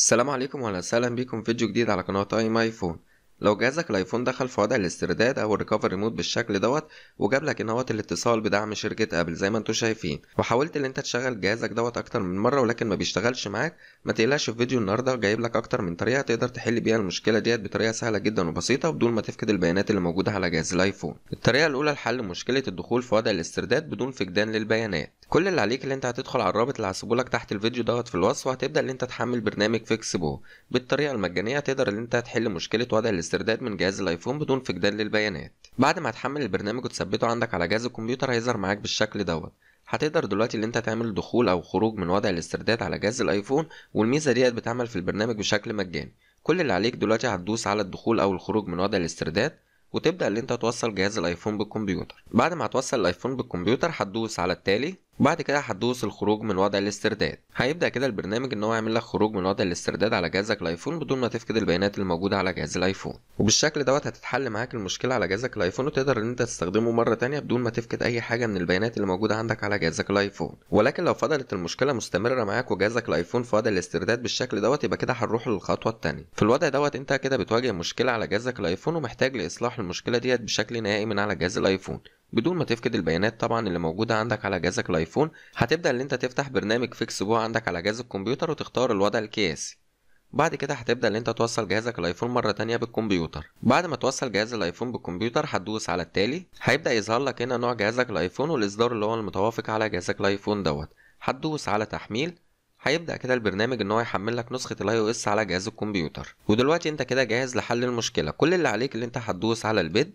السلام عليكم واهلا وسهلا بيكم في فيديو جديد على قناة اي ماي فون لو جهازك الايفون دخل في وضع الاسترداد او الريكفري مود بالشكل دوت وجاب لك ان هوت الاتصال بدعم شركه ابل زي ما انتم شايفين وحاولت ان انت تشغل جهازك دوت اكتر من مره ولكن ما بيشتغلش معاك ما تقلقش في فيديو النهارده جايب لك اكتر من طريقه تقدر تحل بيها المشكله ديت بطريقه سهله جدا وبسيطه وبدون ما تفقد البيانات اللي موجوده على جهاز الايفون الطريقه الاولى لحل مشكله الدخول في وضع الاسترداد بدون فقدان للبيانات كل اللي عليك ان انت هتدخل على الرابط اللي هسيبه لك تحت الفيديو دوت في الوصف وهتبدا ان انت تحمل برنامج فيكسبو بالطريقه المجانيه تقدر ان انت تحل مشكله وضع الاسترداد من جهاز الايفون بدون فقدان للبيانات بعد ما تحمل البرنامج وتثبته عندك على جهاز الكمبيوتر هيظهر معاك بالشكل دوت هتقدر دلوقتي اللي انت تعمل دخول او خروج من وضع الاسترداد على جهاز الايفون والميزه ديت بتعمل في البرنامج بشكل مجاني كل اللي عليك دلوقتي هتدوس على الدخول او الخروج من وضع الاسترداد وتبدا اللي انت توصل جهاز الايفون بالكمبيوتر بعد ما هتوصل الايفون بالكمبيوتر هتدوس على التالي بعد كده هتدوس الخروج من وضع الاسترداد هيبدا كده البرنامج ان هو يعمل لك خروج من وضع الاسترداد على جهازك الايفون بدون ما تفقد البيانات الموجوده على جهاز الايفون وبالشكل دوت هتتحل معاك المشكله على جهازك الايفون وتقدر ان انت تستخدمه مره تانية بدون ما تفقد اي حاجه من البيانات اللي موجوده عندك على جهازك الايفون ولكن لو فضلت المشكله مستمره معاك وجهازك الايفون في وضع الاسترداد بالشكل دوت يبقى كده هنروح للخطوه الثانيه في الوضع دوت انت كده بتواجه مشكله على جهازك الايفون ومحتاج لاصلاح المشكله ديت بشكل نهائي من على جهاز الايفون بدون ما تفقد البيانات طبعا اللي موجودة عندك على جهازك الايفون هتبدأ ان انت تفتح برنامج فيكس بو عندك على جهاز الكمبيوتر وتختار الوضع القياسي بعد كده هتبدأ ان انت توصل جهازك الايفون مرة تانية بالكمبيوتر بعد ما توصل جهاز الايفون بالكمبيوتر هتدوس على التالي هيبدأ يظهر لك هنا نوع جهازك الايفون والاصدار اللي هو المتوافق على جهازك الايفون دوت هتدوس على تحميل هيبدأ كده البرنامج ان هو يحمل لك نسخة الاي او اس على جهاز الكمبيوتر ودلوقتي انت كده جاهز لحل المشكلة كل اللي عليك اللي انت هتدوس على البيت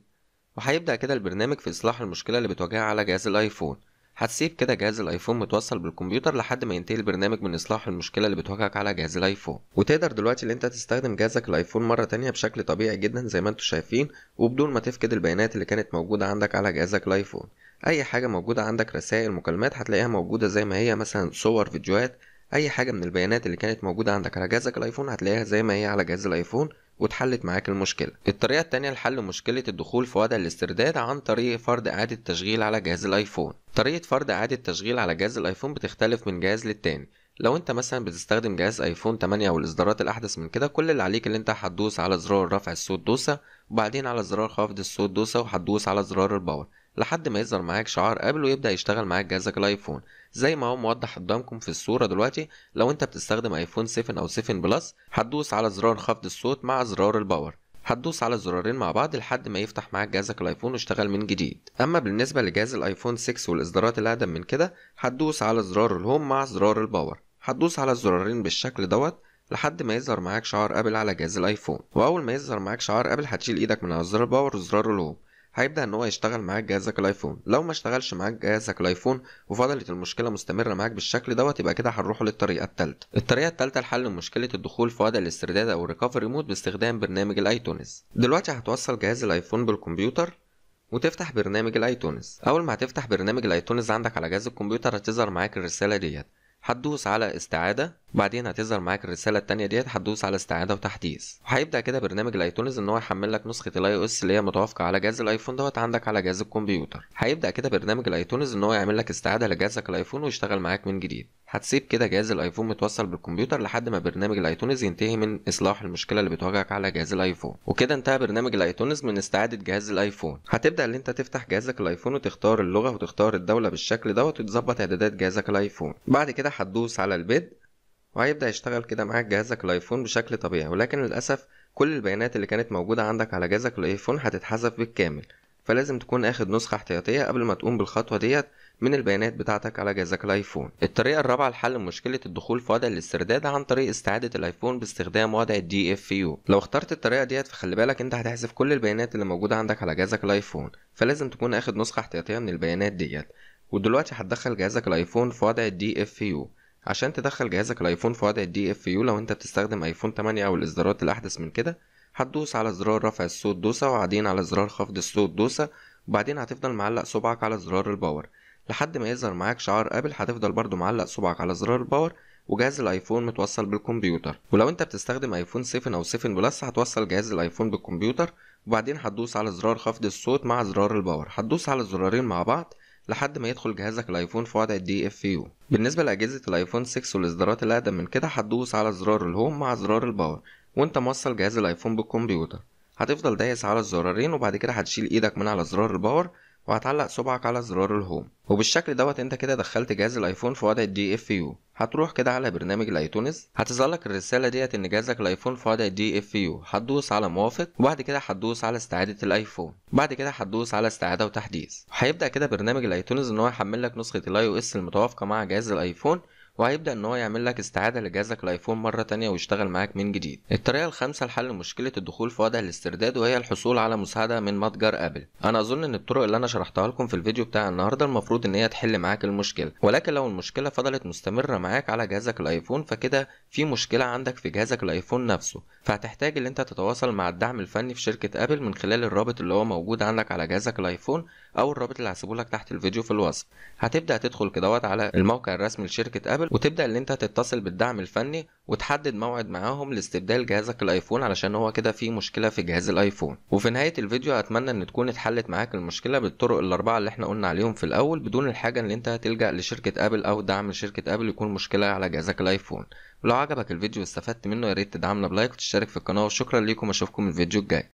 وهيبدأ كده البرنامج في إصلاح المشكلة اللي بتواجهها على جهاز الأيفون هتسيب كده جهاز الايفون متوصل بالكمبيوتر لحد ما ينتهي البرنامج من اصلاح المشكله اللي بتواجهك على جهاز الايفون وتقدر دلوقتي ان انت تستخدم جهازك الايفون مره تانية بشكل طبيعي جدا زي ما انتم شايفين وبدون ما تفقد البيانات اللي كانت موجوده عندك على جهازك الايفون اي حاجه موجوده عندك رسائل مكالمات هتلاقيها موجوده زي ما هي مثلا صور فيديوهات اي حاجه من البيانات اللي كانت موجوده عندك على جهازك الايفون هتلاقيها زي ما هي على جهاز الايفون واتحلت معاك المشكلة الطريقة التانية لحل مشكلة الدخول في وضع الاسترداد عن طريق فرض إعادة تشغيل على جهاز الآيفون طريقة فرض إعادة تشغيل على جهاز الآيفون بتختلف من جهاز للتاني لو انت مثلا بتستخدم جهاز ايفون 8 او الاصدارات الاحدث من كده كل اللي عليك اللي انت هتدوس على زرار رفع الصوت دوسه وبعدين على زرار خفض الصوت دوسه وهتدوس على زرار الباور لحد ما يظهر معاك شعار ابل ويبدا يشتغل معاك جهازك الايفون زي ما هو موضح قدامكم في الصوره دلوقتي لو انت بتستخدم ايفون 7 او 7 بلس هتدوس على زرار خفض الصوت مع زرار الباور هتدوس على الزرارين مع بعض لحد ما يفتح معاك جهازك الايفون واشتغل من جديد اما بالنسبه لجهاز الايفون 6 والاصدارات الاقدم من كده هتدوس على زرار الهوم مع زرار الباور هتدوس على الزرارين بالشكل دوت لحد ما يظهر معاك شعار ابل على جهاز الايفون واول ما يظهر معاك شعار ابل هتشيل ايدك من على زرار الباور وزرار الهوم هيبدا ان هو يشتغل معاك جهازك الايفون لو ما اشتغلش معاك جهازك الايفون وفضلت المشكله مستمره معاك بالشكل دوت يبقى كده هنروح للطريقه الثالثه الطريقه الثالثه لحل مشكله الدخول في وضع الاسترداد او الريكفري مود باستخدام برنامج الايتونز دلوقتي هتوصل جهاز الايفون بالكمبيوتر وتفتح برنامج الايتونز اول ما هتفتح برنامج الايتونز عندك على جهاز الكمبيوتر هتظهر معاك الرساله ديت هتدوس على استعاده وبعدين هتظهر معاك الرساله الثانيه ديت هتدوس على استعاده وتحديث وهيبدا كده برنامج الايتونز ان هو يحمل لك نسخه الاي او اس اللي هي متوافقه على جهاز الايفون دوت عندك على جهاز الكمبيوتر هيبدا كده برنامج الايتونز ان هو يعمل لك استعاده لجهازك الايفون ويشتغل معاك من جديد هتسيب كده جهاز الايفون متوصل بالكمبيوتر لحد ما برنامج الايتونز ينتهي من اصلاح المشكله اللي بتواجهك على جهاز الايفون وكده انتهى برنامج الايتونز من استعاده جهاز الايفون هتبدا ان انت تفتح جهازك الايفون وتختار اللغه وتختار الدوله بالشكل دوت وتظبط اعدادات جهازك الايفون بعد كده هتدوس على البيت وهيبدأ يشتغل كده معاك جهازك الايفون بشكل طبيعي ولكن للأسف كل البيانات اللي كانت موجودة عندك على جهازك الايفون هتتحذف بالكامل فلازم تكون اخد نسخة احتياطية قبل ما تقوم بالخطوة ديت من البيانات بتاعتك على جهازك الايفون الطريقة الرابعة لحل مشكلة الدخول في وضع الاسترداد عن طريق استعادة الايفون باستخدام وضع الدي اف يو لو اخترت الطريقة ديت فخلي بالك انت هتحذف كل البيانات اللي موجودة عندك على جهازك الايفون فلازم تكون اخد نسخة احتياطية من البيانات ديت ودلوقتي هتدخل جهازك الايفون في وضع الدي اف يو عشان تدخل جهازك الايفون في وضع الدي اف يو لو انت بتستخدم ايفون 8 او الاصدارات الاحدث من كده هتدوس على زرار رفع الصوت دوسة وبعدين على زرار خفض الصوت دوسة وبعدين هتفضل معلق صبعك على زرار الباور لحد ما يظهر معاك شعار ابل هتفضل برضو معلق صبعك على زرار الباور وجهاز الايفون متوصل بالكمبيوتر ولو انت بتستخدم ايفون 7 او 7 بلس هتوصل جهاز الايفون بالكمبيوتر وبعدين هتدوس على زرار خفض الصوت مع زرار الباور هتدوس على الزرارين مع بعض لحد ما يدخل جهازك الايفون في وضع الدي اف يو بالنسبه لاجهزه الايفون 6 والاصدارات الاقدم من كده هتدوس على زرار الهوم مع زرار الباور وانت موصل جهاز الايفون بالكمبيوتر هتفضل دايس على الزرارين وبعد كده هتشيل ايدك من على زرار الباور وهتعلق صبعك على زرار الهوم وبالشكل دوت انت كده دخلت جهاز الايفون في وضع الدي اف يو هتروح كده على برنامج الايتونز هتظهرلك الرساله ديت ان جهازك الايفون في وضع الدي اف يو هتدوس على موافق وبعد كده هتدوس على استعاده الايفون بعد كده هتدوس على استعاده وتحديث وهيبدا كده برنامج الايتونز ان هو يحمل لك نسخه الاي او اس المتوافقه مع جهاز الايفون وهيبدأ إن هو يعمل لك استعادة لجهازك الأيفون مرة تانية ويشتغل معاك من جديد. الطريقة الخامسة لحل مشكلة الدخول في وضع الاسترداد وهي الحصول على مساعدة من متجر آبل. أنا أظن إن الطرق اللي أنا شرحتها لكم في الفيديو بتاع النهاردة المفروض إن هي تحل معاك المشكلة، ولكن لو المشكلة فضلت مستمرة معاك على جهازك الأيفون فكده في مشكلة عندك في جهازك الأيفون نفسه، فهتحتاج إن أنت تتواصل مع الدعم الفني في شركة آبل من خلال الرابط اللي هو موجود عندك على جهازك الأيفون أو الرابط اللي هسيبه لك تحت الفيديو في الوصف. هتبدأ تدخل كدهوت على الموقع الرسمي لشركة آبل ابل وتبدا ان انت تتصل بالدعم الفني وتحدد موعد معاهم لاستبدال جهازك الايفون علشان هو كده في مشكله في جهاز الايفون وفي نهايه الفيديو اتمنى ان تكون اتحلت معاك المشكله بالطرق الاربعه اللي احنا قلنا عليهم في الاول بدون الحاجه ان انت تلجا لشركه ابل او دعم شركه ابل يكون مشكله على جهازك الايفون ولو عجبك الفيديو واستفدت منه يا ريت تدعمنا بلايك وتشترك في القناه وشكرا ليكم اشوفكم الفيديو الجاي